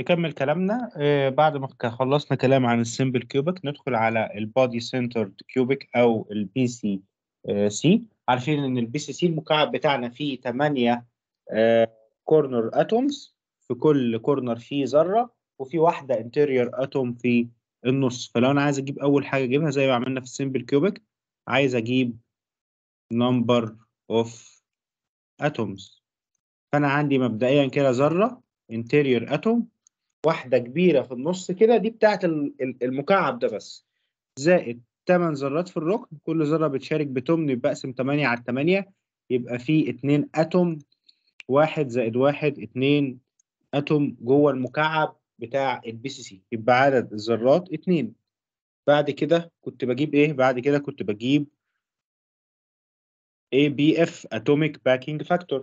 نكمل كلامنا آه، بعد ما خلصنا كلام عن السمبل كيوبك ندخل على البادي سنترد كيوبك او البي سي سي عارفين ان البي سي سي المكعب بتاعنا فيه 8 كورنر اتومز في كل كورنر فيه ذره وفي واحده انتيرير اتوم في النص فلو انا عايز اجيب اول حاجه اجيبها زي ما عملنا في السمبل كيوبك عايز اجيب نمبر اوف اتومز فانا عندي مبدئيا كده ذره انتيرير اتوم واحدة كبيرة في النص كده دي بتاعة المكعب ده بس زائد 8 ذرات في الركن كل ذرة بتشارك بتمن بقسم 8 على 8 يبقى فيه 2 أتوم واحد زائد واحد اتنين أتوم جوه المكعب بتاع البي سي سي يبقى عدد الذرات اتنين بعد كده كنت بجيب ايه بعد كده كنت بجيب ABF Atomic Packing Factor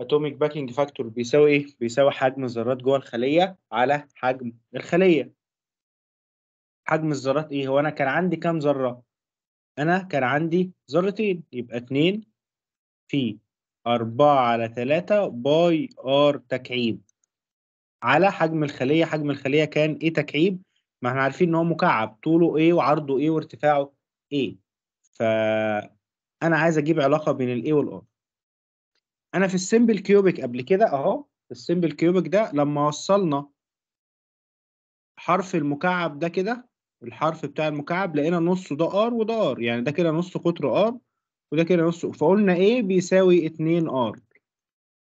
اتوميك باكينج فاكتور بيساوي ايه بيساوي حجم الذرات جوه الخليه على حجم الخليه حجم الذرات ايه هو انا كان عندي كام ذره انا كان عندي ذرتين يبقى 2 في 4 على 3 باي ار تكعيب على حجم الخليه حجم الخليه كان ايه تكعيب ما احنا عارفين ان هو مكعب طوله ايه وعرضه ايه وارتفاعه ايه فانا عايز اجيب علاقه بين الايه والار انا في السيمبل كيوبيك قبل كده اهو السيمبل كيوبيك ده لما وصلنا حرف المكعب ده كده الحرف بتاع المكعب لقينا نصه ده ار وده ار يعني ده كده نص قطر ار وده كده نص فقلنا ايه بيساوي 2 ار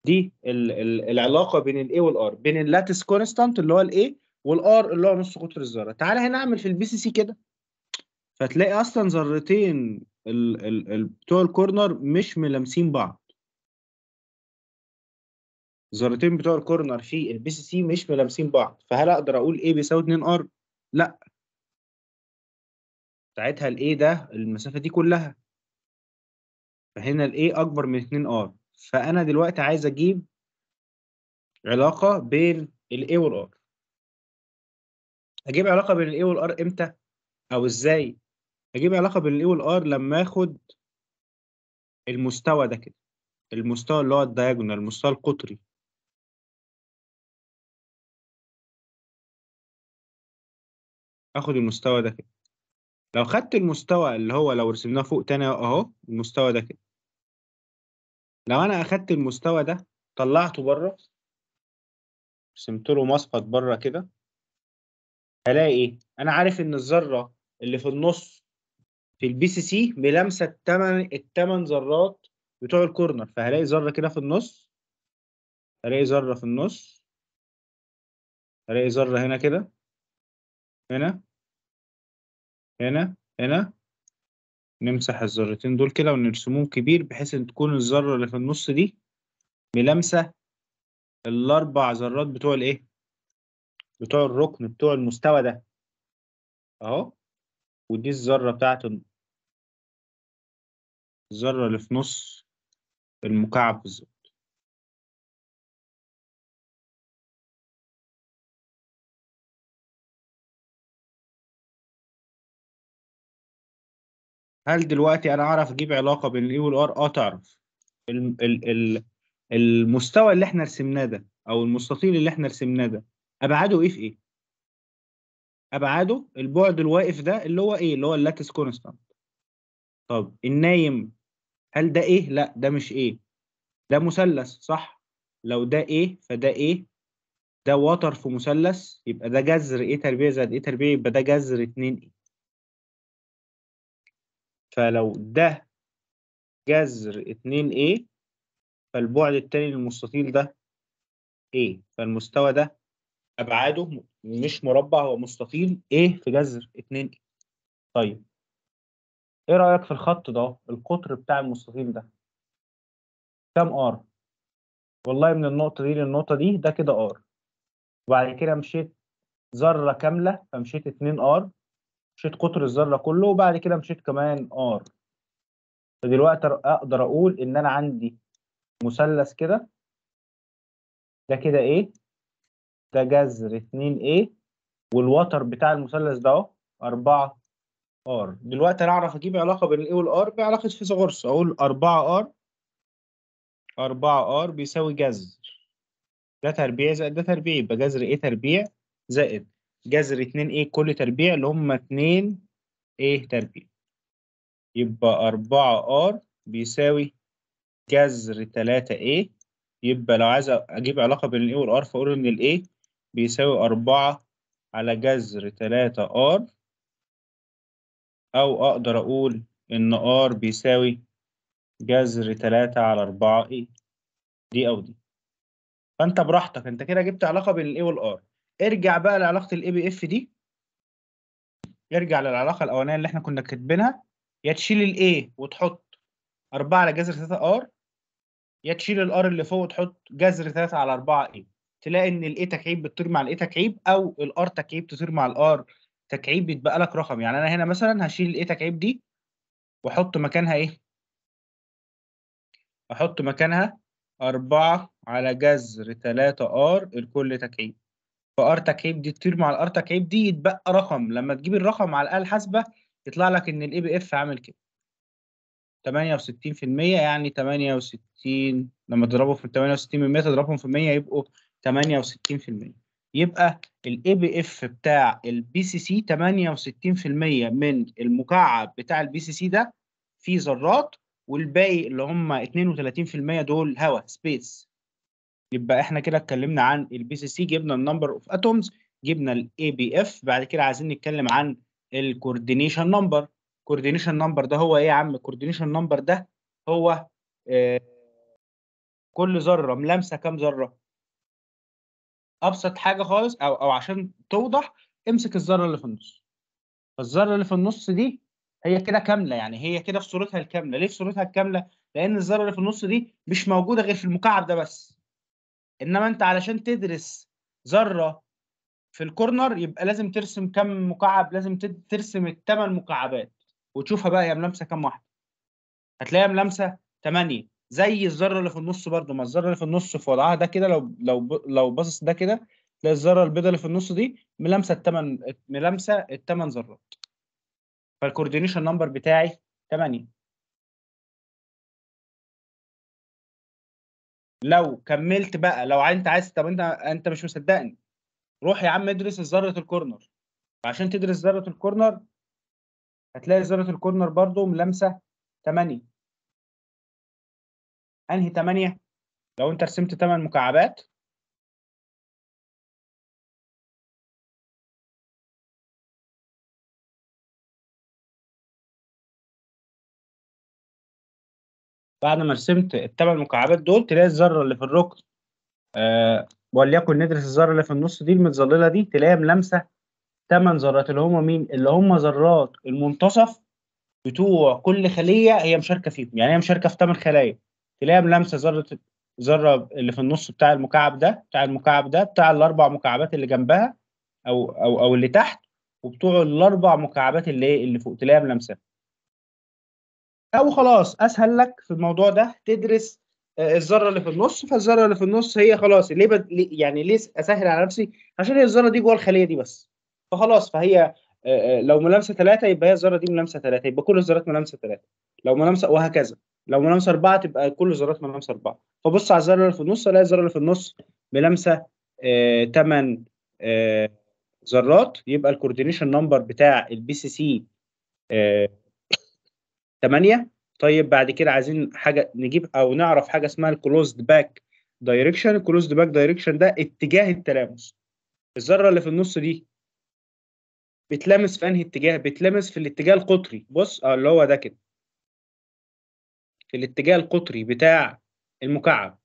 دي الـ الـ العلاقه بين الاي والار بين اللاتس كونستانت اللي هو الاي والار اللي هو نص قطر الذره تعالى هنا اعمل في البي سي سي كده فتلاقي اصلا ذرتين بتوع الكورنر مش ملامسين بعض الذرتين بتوع الكورنر في البي سي سي مش ملامسين بعض فهل اقدر اقول ايه بيساوي 2 ار لا ساعتها الاي ده المسافه دي كلها فهنا الاي اكبر من 2 ار فانا دلوقتي عايز اجيب علاقه بين الاي والار اجيب علاقه بين الاي والار امتى او ازاي اجيب علاقه بين الاي والار لما اخد المستوى ده كده المستوى اللي هو الدايجونال المستوى القطري اخد المستوى ده كده لو خدت المستوى اللي هو لو رسمناه فوق تاني اهو المستوى ده كده لو انا اخدت المستوى ده طلعته بره رسمت له مسقط بره كده هلاقي ايه انا عارف ان الذره اللي في النص في البي سي سي ملامسه الثمان الثمان ذرات بتوع الكورنر فهلاقي ذره كده في النص هلاقي ذره في النص هلاقي ذره هنا كده هنا هنا هنا نمسح الذرتين دول كده ونرسمهم كبير بحيث ان تكون الذره اللي في النص دي ملامسه الاربع ذرات بتوع الايه بتوع الركن بتوع المستوى ده اهو ودي الذره بتاعت الذره اللي في نص المكعب بالظبط هل دلوقتي انا اعرف اجيب علاقه بين الاي والار اه تعرف المستوى اللي احنا رسمناه ده او المستطيل اللي احنا رسمناه ده ابعاده ايه في ايه ابعاده البعد الواقف ده اللي هو ايه اللي هو اللاتس كونستانت طب النايم هل ده ايه لا ده مش ايه ده مثلث صح لو ده ايه فده ايه ده وتر في مثلث يبقى ده جذر ايه تربيع زائد ايه تربيع يبقى ده جذر 2 ايه فلو ده جذر 2A فالبعد التاني للمستطيل ده A فالمستوى ده أبعاده مش مربع هو مستطيل A في جذر 2A طيب إيه رأيك في الخط ده القطر بتاع المستطيل ده كام R والله من النقطة دي للنقطة دي ده كده R وبعد كده مشيت ذرة كاملة فمشيت 2R مشيت قطر الذره كله وبعد كده مشيت كمان ار فدلوقتي اقدر اقول ان انا عندي مثلث كده ده كده ايه ده جذر 2 a إيه؟ والوتر بتاع المثلث ده اهو 4 ار دلوقتي انا اعرف اجيب علاقه بين الاي والار بعلاقه فيثاغورس اقول 4 ار 4 ار بيساوي جذر ده تربيع زائد ده تربيع يبقى جذر ايه تربيع زائد جذر 2 ايه كل تربيع اللي هم 2 ايه تربيع يبقى 4 ار بيساوي جذر 3 ايه يبقى لو عايز اجيب علاقه بين الايه والار فاقول ان الايه بيساوي 4 على جذر 3 ار او اقدر اقول ان ار بيساوي جذر 3 على 4 ايه دي او دي فانت براحتك انت كده جبت علاقه بين الايه والار ارجع بقى لعلاقه الاي بي اف دي ارجع للعلاقه الاولانيه اللي احنا كنا كاتبينها يا تشيل الاي وتحط 4 على جذر 3 ار يا تشيل الار اللي فوق وتحط جذر 3 على 4 اي تلاقي ان الاي تكعيب بتطير مع الاي تكعيب او الار تكعيب تطير مع الار تكعيب بيتبقى لك رقم يعني انا هنا مثلا هشيل الاي تكعيب دي واحط مكانها ايه احط مكانها 4 على جذر 3 ار الكل تكعيب فارتا كيب دي تطير مع الارتا كيب دي يتبقى رقم لما تجيب الرقم على الاله الحاسبه يطلع لك ان الاي بي اف عامل كده 68% يعني 68 لما تضربه في 68% تضربهم في 100 يبقوا 68% يبقى الاي بي اف بتاع البي سي سي 68% من المكعب بتاع البي سي سي ده فيه ذرات والباقي اللي هم 32% دول هواء سبيس يبقى احنا كده اتكلمنا عن البي سي سي جبنا النمبر اوف اتومز جبنا الاي بي اف بعد كده عايزين نتكلم عن الكوردينيشن نمبر الكوردينيشن نمبر ده هو ايه يا عم الكوردينيشن نمبر ده هو آه كل ذره ملامسه كام ذره ابسط حاجه خالص او او عشان توضح امسك الذره اللي في النص فالذره اللي في النص دي هي كده كامله يعني هي كده في صورتها الكامله ليه في صورتها الكامله لان الذره اللي في النص دي مش موجوده غير في المكعب ده بس انما انت علشان تدرس ذره في الكورنر يبقى لازم ترسم كم مكعب لازم ترسم الثمان مكعبات وتشوفها بقى هي ملامسه كم واحده هتلاقيها ملامسه 8 زي الذره اللي في النص برده ما الذره اللي في النص في وضعها ده كده لو لو لو باصص ده كده تلاقي الذره البيضاء اللي في النص دي ملامسه الثمان ملامسه الثمان ذرات فالكوردينيشن نمبر بتاعي 8 لو كملت بقى لو انت عايز طب انت انت مش مصدقني روح يا عم ادرس ذره الكورنر عشان تدرس ذره الكورنر هتلاقي ذره الكورنر برضو ملامسه 8 انهي 8 لو انت رسمت 8 مكعبات بعد ما رسمت الثمان مكعبات دول تلاقي الذره اللي في الركن آه وليكن ندرس الذره اللي في النص دي المتظلله دي تلاقيها ملامسه ثمان ذرات اللي هم مين؟ اللي هم ذرات المنتصف بتوع كل خليه هي مشاركه فيهم، يعني هي مشاركه في ثمان خلايا تلاقيها ملامسه ذره الذره اللي في النص بتاع المكعب ده بتاع المكعب ده بتاع الاربع مكعبات اللي جنبها او او او اللي تحت وبتوع الاربع مكعبات اللي إيه؟ اللي فوق تلاقيها ملامسه او خلاص اسهل لك في الموضوع ده تدرس آه، الذره اللي في النص فالذره اللي في النص هي خلاص ليه بد... يعني ليه اسهل على نفسي عشان هي الذره دي جوه الخليه دي بس فخلاص فهي آه، آه، لو ملامسه ثلاثه يبقى هي الذره دي ملامسه ثلاثه يبقى كل الذرات ملامسه ثلاثه لو ملامسه وهكذا لو ملامسه اربعه تبقى كل الذرات ملامسه اربعه فبص على الذره اللي في النص الاقي الذره اللي في النص ملامسه ثمان ذرات يبقى الكوردينيشن نمبر بتاع البي سي سي 8 طيب بعد كده عايزين حاجه نجيب او نعرف حاجه اسمها الكلوزد باك دايركشن الكلوزد باك دايركشن ده اتجاه التلامس الذره اللي في النص دي بتلامس في انهي اتجاه بتلامس في الاتجاه القطري بص اه اللي هو ده كده في الاتجاه القطري بتاع المكعب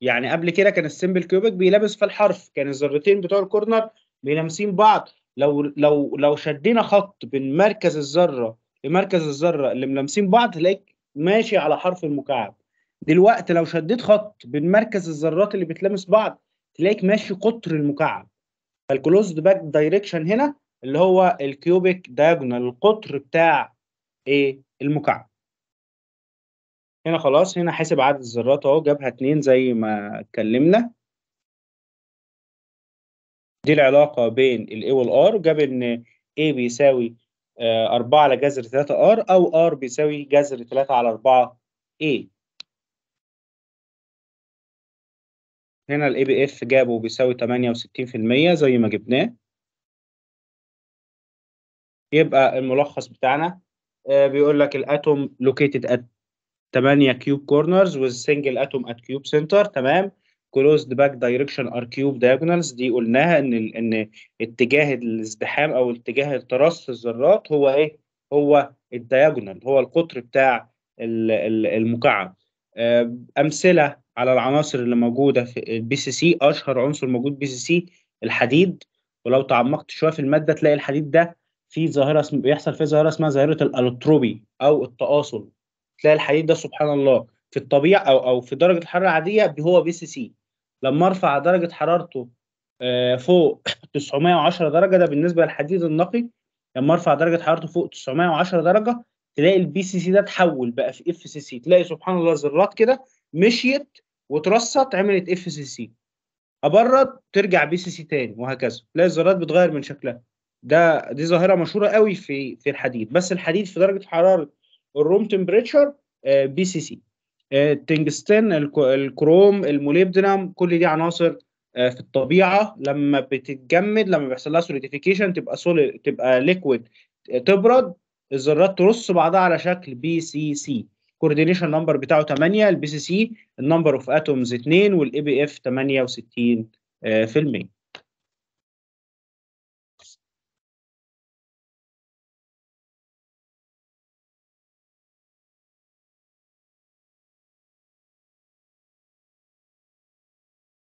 يعني قبل كده كان السيمبل كيوبيك بيلامس في الحرف كان الذرتين بتوع الكورنر بيلامسين بعض لو لو لو شدينا خط بين مركز الذره مركز الذره اللي ملامسين بعض تلاقيك ماشي على حرف المكعب دلوقتي لو شديت خط بين مركز الذرات اللي بتلامس بعض تلاقيك ماشي قطر المكعب فالكلوزد باك دايركشن هنا اللي هو الكيوبيك دايجونال القطر بتاع ايه المكعب هنا خلاص هنا حاسب عدد الذرات اهو جابها اتنين زي ما اتكلمنا دي العلاقة بين الاي والار وجاب جاب ان A بيساوي 4 آه، على جذر 3 ار او ار بيساوي جذر 3 على 4 اي هنا الاي بي اف جابه بيساوي 68% زي ما جبناه يبقى الملخص بتاعنا آه، بيقول لك الاتوم located at 8 كيوب كورنرز والسنجل single atom at cube center تمام closed back direction r cube diagonals دي قلناها ان ان اتجاه الازدحام او اتجاه التراص الذرات هو ايه هو الدياجونال هو القطر بتاع المكعب آه، امثله على العناصر اللي موجوده في البي سي سي اشهر عنصر موجود بي سي سي الحديد ولو تعمقت شويه في الماده تلاقي الحديد ده في ظاهره اسم بيحصل فيه ظاهره اسمها ظاهره الالوتروبي او التآصل تلاقي الحديد ده سبحان الله في الطبيعه او او في درجه الحراره العاديه هو بي سي سي لما ارفع درجه حرارته آه، فوق 910 درجه ده بالنسبه للحديد النقي لما ارفع درجه حرارته فوق 910 درجه تلاقي البي سي سي ده اتحول بقى في اف سي سي تلاقي سبحان الله ذرات كده مشيت وترصت عملت اف سي سي ابرد ترجع بي سي سي تاني وهكذا تلاقي الذرات بتغير من شكلها ده دي ظاهره مشهوره قوي في في الحديد بس الحديد في درجه حراره الروم تمبريتشر بي سي سي التنجستين آه، الكروم الموليبدنم كل دي عناصر آه، في الطبيعه لما بتتجمد لما بيحصل لها سوليديفيكيشن تبقى سوليد تبقى ليكويد آه، تبرد الذرات ترص بعضها على شكل بي سي سي كوردينيشن نمبر بتاعه 8 البي سي سي النمبر اوف اتومز 2 والاي بي اف 68%